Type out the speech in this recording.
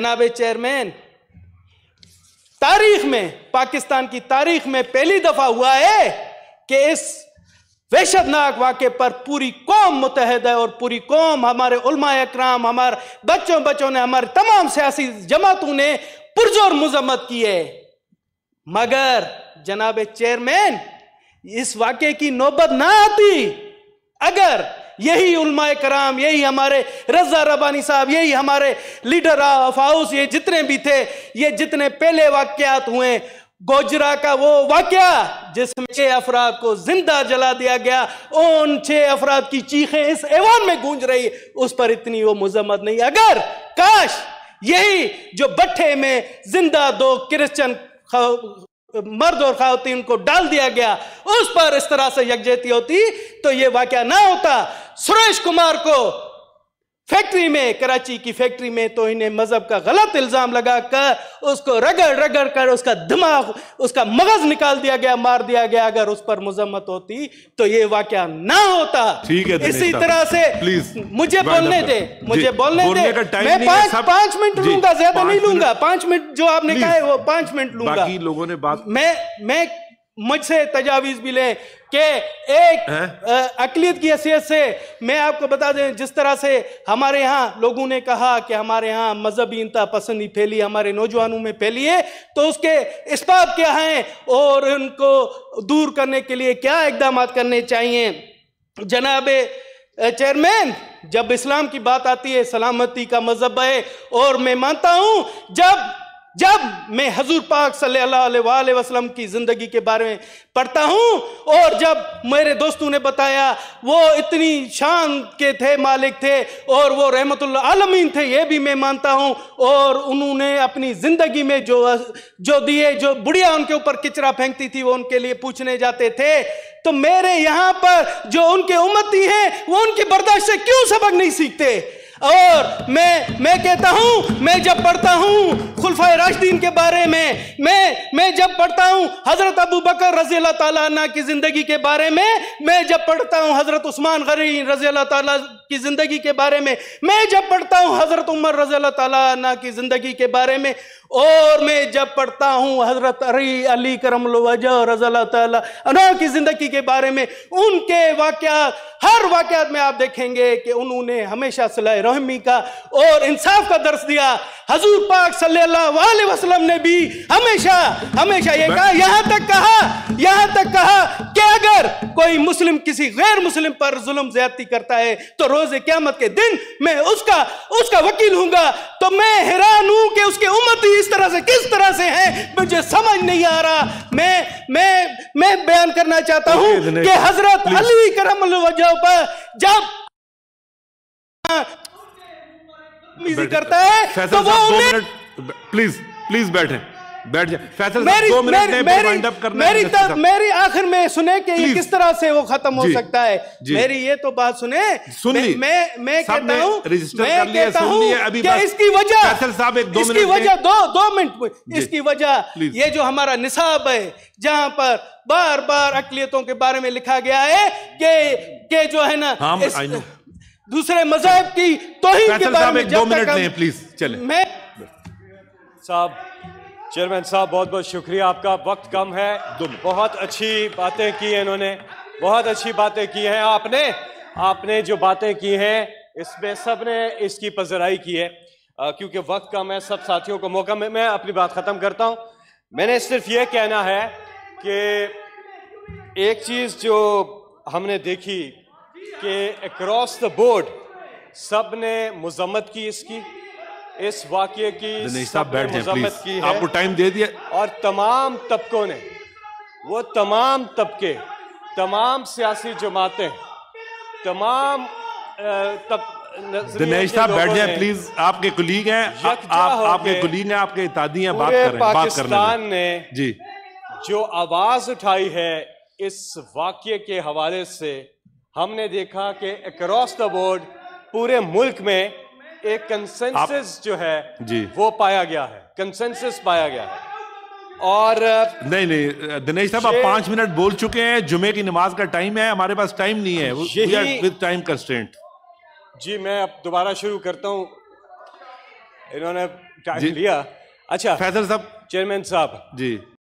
जनाब चेयरमैन तारीख में पाकिस्तान की तारीख में पहली दफा हुआ है कि इस वहशतनाक वाक्य पर पूरी कौम मुतहद है और पूरी कौम हमारे कराम हमारे बच्चों बच्चों ने हमारे तमाम सियासी जमातों ने पुरजोर मजम्मत की है मगर जनाब चेयरमैन इस वाक्य की नौबत ना आती अगर यही उलमाए कराम यही हमारे रजा रबानी साहब यही हमारे लीडर ऑफ हाउस ये जितने भी थे ये जितने पहले वाक्यात हुए गोजरा का वो वाक्य जिसमें छह अफराद को जिंदा जला दिया गया उन छह अफराद की चीखें इस एवान में गूंज रही उस पर इतनी वो मुजम्मत नहीं अगर काश यही जो बट्ठे में जिंदा दो क्रिश्चियन मर्द और खातिन को डाल दिया गया उस पर इस तरह से यकजहती होती तो यह वाक्य ना होता सुरेश कुमार को फैक्ट्री में कराची की फैक्ट्री में तो इन्हें मजहब का गलत इल्ज़ाम लगा कर उसको रगड़ रगड़ कर उसका दिमाग उसका मगज निकाल दिया गया मार दिया गया अगर उस पर मुजम्मत होती तो ये वाक्य ना होता ठीक है इसी तरह से प्लीज मुझे बोलने दे मुझे बोलने दे मैं पांच मिनट लूंगा ज्यादा नहीं लूंगा पांच मिनट जो आपने कहा है वो पांच मिनट लूंगा लोगों ने बात मैं मैं मुझसे तजावीज़ भी लें कि एक अकलीत की हैसियत से मैं आपको बता दें जिस तरह से हमारे यहाँ लोगों ने कहा कि हमारे यहाँ मजहबी इंता पसंदी फैली हमारे नौजवानों में फैली है तो उसके इस्पाब क्या हैं और उनको दूर करने के लिए क्या इकदाम करने चाहिए जनाब चेयरमैन जब इस्लाम की बात आती है सलामती का मजहब है और मैं मानता हूँ जब जब मैं हजूर पाक सल्लल्लाहु की ज़िंदगी के बारे में पढ़ता हूँ और जब मेरे दोस्तों ने बताया वो इतनी शान के थे मालिक थे और वो रहमत आलमीन थे ये भी मैं मानता हूँ और उन्होंने अपनी ज़िंदगी में जो जो दिए जो बुढ़िया उनके ऊपर किचरा फेंकती थी वो उनके लिए पूछने जाते थे तो मेरे यहाँ पर जो उनके उम्मती हैं वो उनकी बर्दाश्त से क्यों सबक नहीं सीखते और मैं मैं कहता हूँ मैं जब पढ़ता हूँ खुलफा राशदीन के बारे में मैं मैं जब पढ़ता हूँ हज़रत अबू बकर रजी अल्लाह की ज़िंदगी के बारे में मैं जब पढ़ता हूँ हज़रत उस्मान गरी रजी अल्लाह की ज़िंदगी के बारे में मैं जब पढ़ता हूँ हज़रत उमर रजी अल्लाह की ज़िंदगी के बारे में और मैं जब पढ़ता हूँ हज़रत अली अली करम रज़ल्ला की ज़िंदगी के बारे में उनके वाक हर वाक़ात में आप देखेंगे कि उन्होंने हमेशा सलाह रहमी का और इंसाफ का दर्श दिया हजूर पाक वसल्लम ने भी हमेशा हमेशा ये कहा यहाँ तक कहा यहाँ तक कहा कि अगर कोई मुस्लिम किसी गैर मुस्लिम पर जुल्म ज्यादती करता है तो रोज़ क्यामत के दिन मैं उसका उसका वकील हूंगा तो मैं हैरान हूँ कि उसके मुझे समझ नहीं आ रहा मैं मैं मैं बयान करना चाहता हूं कि हजरत अली करम पर जब करता है तो वो प्लीज प्लीज बैठे बैठ जाए फैसल मेरी, दो मिनट मेरी, मेरी, मेरी आखिर में सुने कि ये किस तरह से वो खत्म हो सकता है मेरी ये तो बात सुने सुन मैं मैं कहता हूँ रजिस्टर कर लिया इसकी वजह फैसल साहब एक दो इसकी वजह दो दो मिनट इसकी वजह ये जो हमारा निसाब है जहाँ पर बार बार अकलियतों के बारे में लिखा गया है कि के जो है ना हाँ, दूसरे मजहब की तो ही दो मिनट लें प्लीज चले मैं साहब चेयरमैन साहब बहुत बहुत शुक्रिया आपका वक्त कम है बहुत अच्छी बातें की हैं इन्होंने बहुत अच्छी बातें की हैं आपने आपने जो बातें की हैं इसमें सब ने इसकी पजराई की है क्योंकि वक्त कम है सब साथियों को मौका में मैं अपनी बात ख़त्म करता हूँ मैंने सिर्फ ये कहना है कि एक चीज़ जो हमने देखी कि अक्रॉस द बोर्ड सब ने मजम्मत की इसकी इस वाक्य की साहब बैठ जाए की आपको टाइम दे दिया और तमाम तबकों ने वो तमाम तबके तमाम सियासी जमातें तमाम तब दिनेश साहब बैठ जाए प्लीज आपके कुलीग हैं आप, आपके कुलीग हैं आपके इतादी हैं बात कर रहे हैं पाकिस्तान ने जी जो आवाज उठाई है इस वाक्य के हवाले से हमने देखा कि अक्रॉस द बोर्ड पूरे मुल्क में एक कंसेंसस जो है जी वो पाया गया है कंसेंसस पाया गया है और नहीं नहीं दिनेश साहब आप पांच मिनट बोल चुके हैं जुमे की नमाज का टाइम है हमारे पास टाइम नहीं है विद टाइम कंस्टेंट जी मैं अब दोबारा शुरू करता हूं इन्होंने टाइम लिया अच्छा फैजल साहब चेयरमैन साहब जी